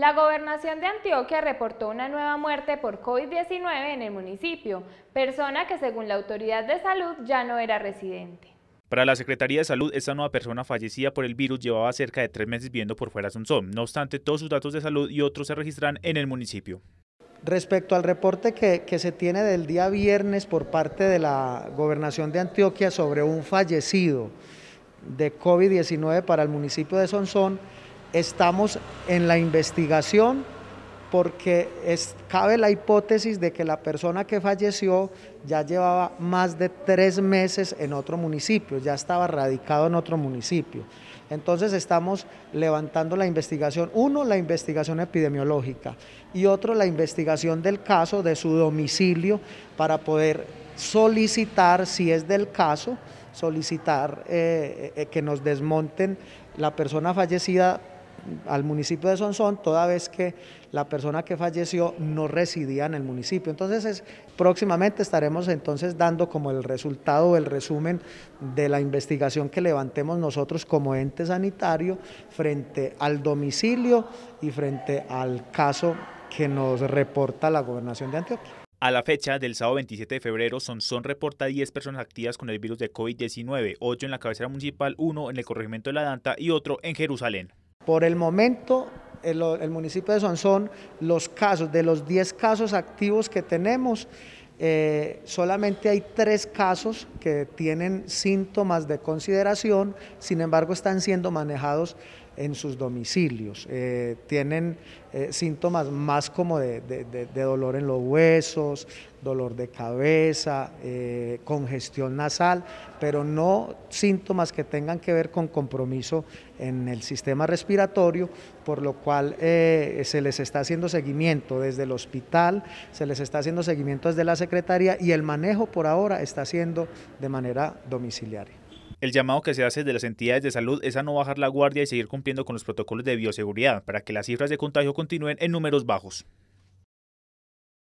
La gobernación de Antioquia reportó una nueva muerte por COVID-19 en el municipio, persona que según la autoridad de salud ya no era residente. Para la Secretaría de Salud, esta nueva persona fallecida por el virus llevaba cerca de tres meses viviendo por fuera de Sonsón. No obstante, todos sus datos de salud y otros se registran en el municipio. Respecto al reporte que, que, se tiene del día viernes por parte de la Gobernación de Antioquia sobre un fallecido de COVID-19 para el municipio de Sonsón, Estamos en la investigación porque cabe la hipótesis de que la persona que falleció ya llevaba más de tres meses en otro municipio, ya estaba radicado en otro municipio. Entonces estamos levantando la investigación, uno, la investigación epidemiológica y otro, la investigación del caso, de su domicilio, para poder solicitar, si es del caso, solicitar eh, eh, que nos desmonten la persona fallecida al municipio de Sonsón, toda vez que la persona que falleció no residía en el municipio. Entonces, próximamente estaremos entonces dando como el resultado, el resumen de la investigación que levantemos nosotros como ente sanitario frente al domicilio y frente al caso que nos reporta la gobernación de Antioquia. A la fecha del sábado 27 de febrero, Sonsón reporta 10 personas activas con el virus de COVID-19, 8 en la cabecera municipal, 1 en el corregimiento de La Danta y otro en Jerusalén. Por el momento, el, municipio de Sonsón, los casos, de los 10 casos activos que tenemos, eh, solamente hay tres casos que tienen síntomas de consideración, sin embargo están siendo manejados en sus domicilios. Eh, tienen eh, síntomas más como de, dolor en los huesos, dolor de cabeza, eh, congestión nasal, pero no síntomas que tengan que ver con compromiso en el sistema respiratorio, por lo cual se les está haciendo seguimiento desde el hospital, se les está haciendo seguimiento desde la Secretaría y el manejo por ahora está haciendo de manera domiciliaria. El llamado que se hace de las entidades de salud es a no bajar la guardia y seguir cumpliendo con los protocolos de bioseguridad para que las cifras de contagio continúen en números bajos.